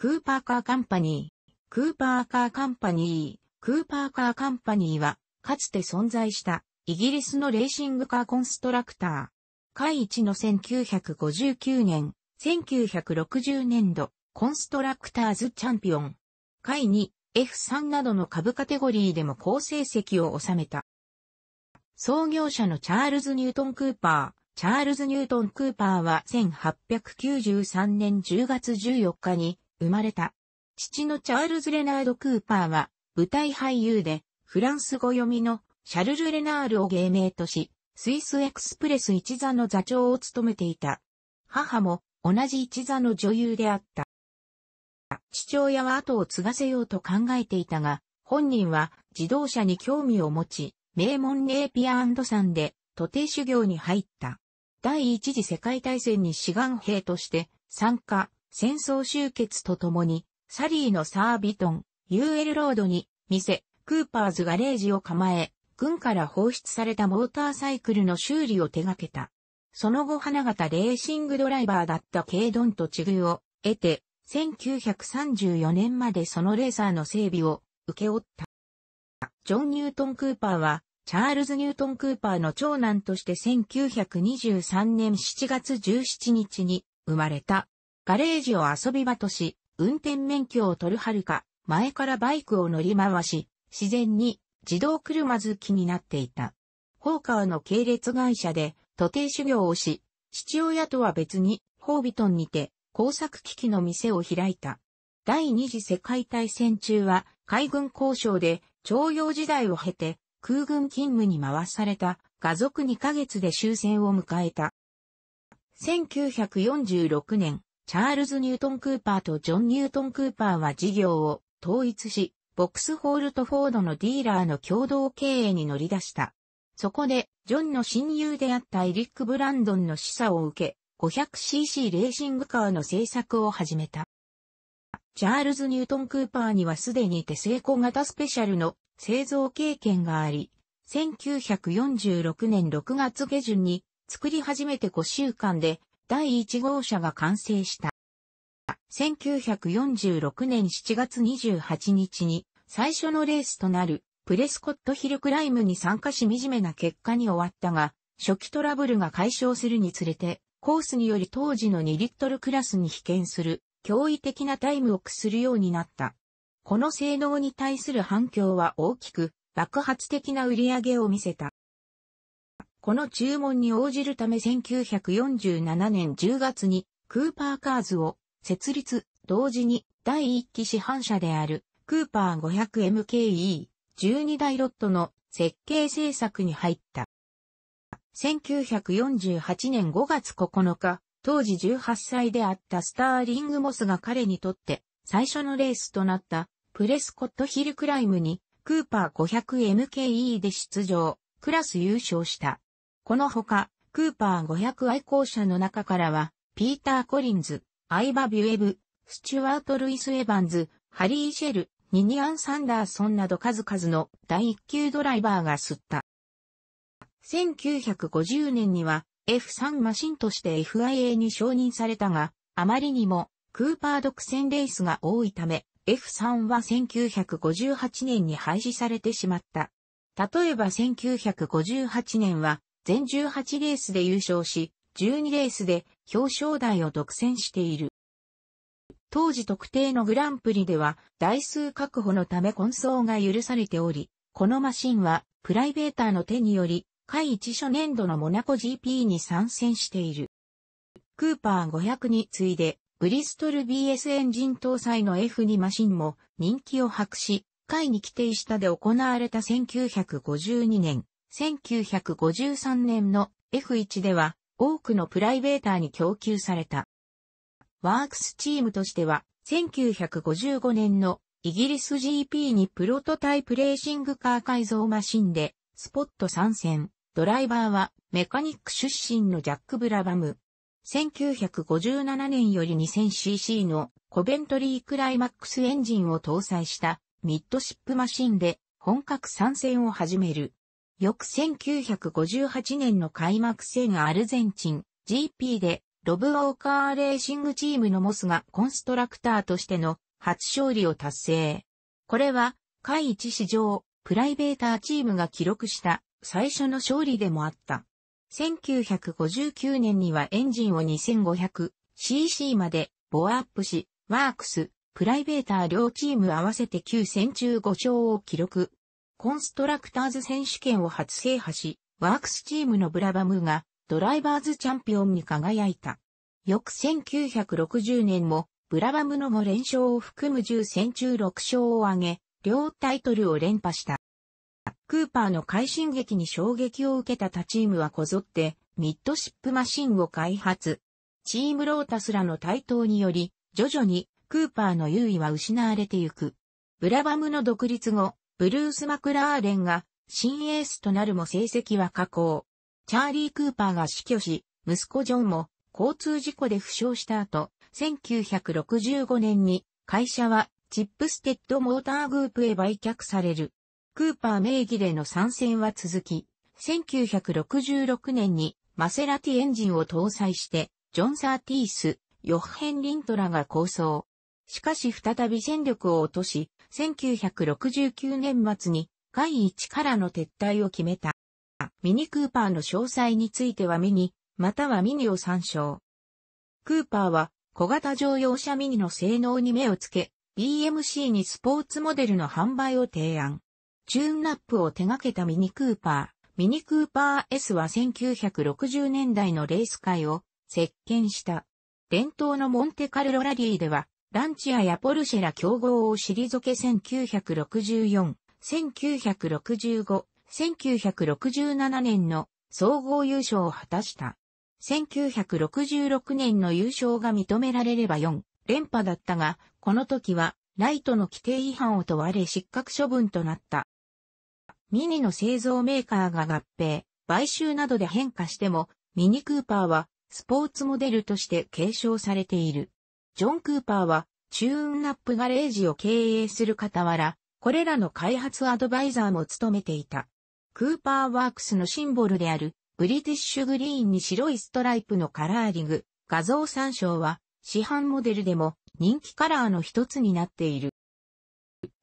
クーパーカーカンパニー。クーパーカーカンパニー。クーパーカーカンパニーは、かつて存在した、イギリスのレーシングカーコンストラクター。会一の1959年、1960年度、コンストラクターズチャンピオン。会2、F3 などの株カテゴリーでも好成績を収めた。創業者のチャールズ・ニュートン・クーパー。チャールズ・ニュートン・クーパーは1893年10月14日に生まれた。父のチャールズ・レナード・クーパーは、舞台俳優で、フランス語読みのシャルル・レナールを芸名とし、スイスエクスプレス一座の座長を務めていた。母も同じ一座の女優であった。父親は後を継がせようと考えていたが、本人は自動車に興味を持ち、名門ネーピアんで徒弟修行に入った。第一次世界大戦に志願兵として参加、戦争終結とともに、サリーのサービトン、UL ロードに、店、クーパーズガレージを構え、軍から放出されたモーターサイクルの修理を手掛けた。その後花形レーシングドライバーだったケイドンとチグを得て、1934年までそのレーサーの整備を受け負った。ジョン・ニュートン・クーパーは、チャールズ・ニュートン・クーパーの長男として1923年7月17日に生まれた。ガレージを遊び場とし、運転免許を取るはるか、前からバイクを乗り回し、自然に自動車好きになっていた。ホーカーの系列会社で徒弟修行をし、父親とは別にホービトンにて工作機器の店を開いた。第二次世界大戦中は海軍交渉で徴用時代を経て空軍勤務に回された画族2ヶ月で終戦を迎えた。1946年、チャールズ・ニュートン・クーパーとジョン・ニュートン・クーパーは事業を統一し、ボックスホールとフォードのディーラーの共同経営に乗り出した。そこで、ジョンの親友であったエリック・ブランドンの示唆を受け、500cc レーシングカーの製作を始めた。チャールズ・ニュートン・クーパーにはすでに手製小型スペシャルの製造経験があり、1946年6月下旬に作り始めて5週間で第1号車が完成した。1946年7月28日に最初のレースとなるプレスコットヒルクライムに参加し惨めな結果に終わったが、初期トラブルが解消するにつれて、コースにより当時の2リットルクラスに被験する驚異的なタイムを屈するようになった。この性能に対する反響は大きく、爆発的な売り上げを見せた。この注文に応じるため1947年10月にクーパーカーズを設立、同時に第1期市販車であるクーパー 500MKE12 台ロットの設計制作に入った。1948年5月9日、当時18歳であったスターリングモスが彼にとって最初のレースとなったプレスコットヒルクライムにクーパー 500MKE で出場、クラス優勝した。このほか、クーパー500愛好者の中からは、ピーター・コリンズ、アイバ・ビュエブ、スチュワート・ルイス・エヴァンズ、ハリー・シェル、ニニアン・サンダーソンなど数々の第一級ドライバーが吸った。1950年には F3 マシンとして FIA に承認されたが、あまりにもクーパー独占レースが多いため、F3 は1958年に廃止されてしまった。例えば1958年は全18レースで優勝し、12レースで表彰台を独占している。当時特定のグランプリでは台数確保のため混走が許されており、このマシンはプライベーターの手により、下一初年度のモナコ GP に参戦している。クーパー500に次いで、ブリストル BS エンジン搭載の F2 マシンも人気を博し、下位に規定したで行われた1952年、1953年の F1 では多くのプライベーターに供給された。ワークスチームとしては1955年のイギリス GP にプロトタイプレーシングカー改造マシンでスポット参戦。ドライバーはメカニック出身のジャック・ブラバム。1957年より 2000cc のコベントリークライマックスエンジンを搭載したミッドシップマシンで本格参戦を始める。翌1958年の開幕戦アルゼンチン GP でロブ・ウォーカーレーシングチームのモスがコンストラクターとしての初勝利を達成。これは、下一史上、プライベーターチームが記録した最初の勝利でもあった。1959年にはエンジンを 2500cc までボアアップし、ワークス、プライベーター両チーム合わせて9戦中5勝を記録。コンストラクターズ選手権を初制覇し、ワークスチームのブラバムがドライバーズチャンピオンに輝いた。翌1960年もブラバムの5連勝を含む10戦中6勝を挙げ、両タイトルを連覇した。クーパーの快進撃に衝撃を受けた他チームはこぞってミッドシップマシンを開発。チームロータスらの台頭により、徐々にクーパーの優位は失われてゆく。ブラバムの独立後、ブルース・マクラーレンが新エースとなるも成績は下降。チャーリー・クーパーが死去し、息子ジョンも交通事故で負傷した後、1965年に会社はチップステッドモーターグープへ売却される。クーパー名義での参戦は続き、1966年にマセラティエンジンを搭載して、ジョン・サーティース、ヨッヘン・リントラが構想、しかし再び戦力を落とし、1969年末に外一からの撤退を決めた。ミニクーパーの詳細についてはミニ、またはミニを参照。クーパーは小型乗用車ミニの性能に目をつけ、BMC にスポーツモデルの販売を提案。チューンナップを手掛けたミニクーパー。ミニクーパー S は1960年代のレース界を席巻した。伝統のモンテカルロラリーではランチアやポルシェら競合を退け1964、1965、1967年の総合優勝を果たした。1966年の優勝が認められれば4連覇だったが、この時はライトの規定違反を問われ失格処分となった。ミニの製造メーカーが合併、買収などで変化しても、ミニクーパーはスポーツモデルとして継承されている。ジョン・クーパーは、チューンナップガレージを経営する傍ら、これらの開発アドバイザーも務めていた。クーパーワークスのシンボルである、ブリティッシュグリーンに白いストライプのカラーリング、画像参照は、市販モデルでも人気カラーの一つになっている。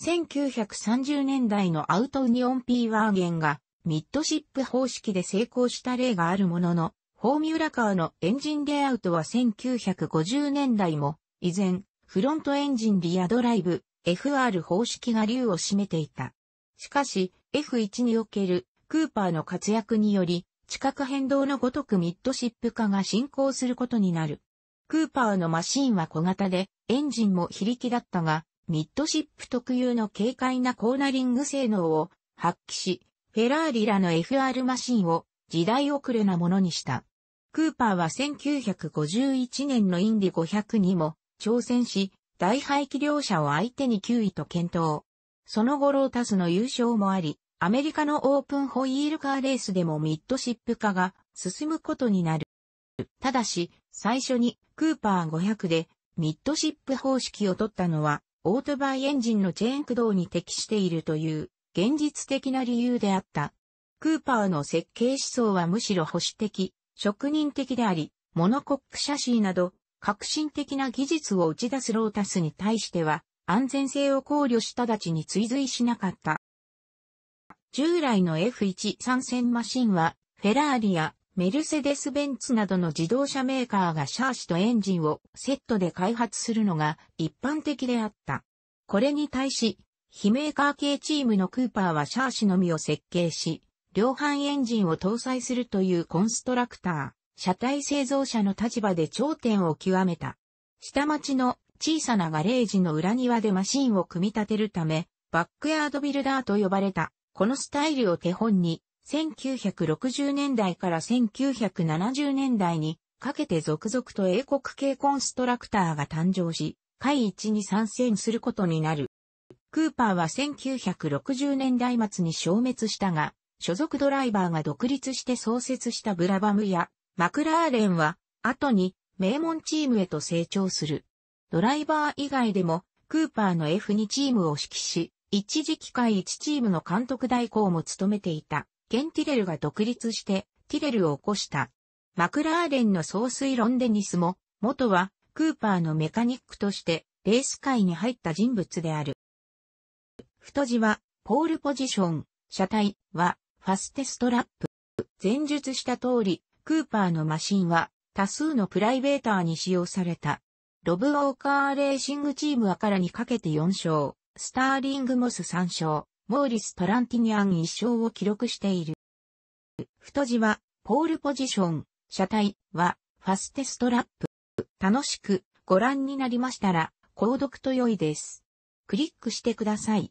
1930年代のアウトニオン・ P ワーゲンが、ミッドシップ方式で成功した例があるものの、フォーミュラカーのエンジンレイアウトは1950年代も、以前、フロントエンジンリアドライブ、FR 方式が流を占めていた。しかし、F1 におけるクーパーの活躍により、地殻変動のごとくミッドシップ化が進行することになる。クーパーのマシンは小型で、エンジンも非力だったが、ミッドシップ特有の軽快なコーナリング性能を発揮し、フェラーリらの FR マシンを時代遅れなものにした。クーパーは1951年のインディ500にも挑戦し、大排気量車を相手に9位と検討。その後ロータスの優勝もあり、アメリカのオープンホイールカーレースでもミッドシップ化が進むことになる。ただし、最初にクーパー500でミッドシップ方式を取ったのは、オートバイエンジンのチェーン駆動に適しているという現実的な理由であった。クーパーの設計思想はむしろ保守的、職人的であり、モノコックシャシーなど、革新的な技術を打ち出すロータスに対しては、安全性を考慮しただちに追随しなかった。従来の F1 参戦マシンは、フェラーリやメルセデス・ベンツなどの自動車メーカーがシャーシとエンジンをセットで開発するのが一般的であった。これに対し、非メーカー系チームのクーパーはシャーシのみを設計し、量販エンジンを搭載するというコンストラクター、車体製造者の立場で頂点を極めた。下町の小さなガレージの裏庭でマシンを組み立てるため、バックヤードビルダーと呼ばれた、このスタイルを手本に、1960年代から1970年代にかけて続々と英国系コンストラクターが誕生し、会一に参戦することになる。クーパーは1960年代末に消滅したが、所属ドライバーが独立して創設したブラバムやマクラーレンは後に名門チームへと成長する。ドライバー以外でもクーパーの F2 チームを指揮し、一時期会1チームの監督代行も務めていた。ケン・ティレルが独立してティレルを起こした。マクラーレンの総ロ論デニスも、元はクーパーのメカニックとしてレース界に入った人物である。太字は、ポールポジション、車体は、ファステストラップ。前述した通り、クーパーのマシンは多数のプライベーターに使用された。ロブ・ウォーカーレーシングチームはからにかけて4勝、スターリング・モス3勝、モーリス・トランティニアン1勝を記録している。太字は、ポールポジション、車体は、ファステストラップ。楽しくご覧になりましたら、購読と良いです。クリックしてください。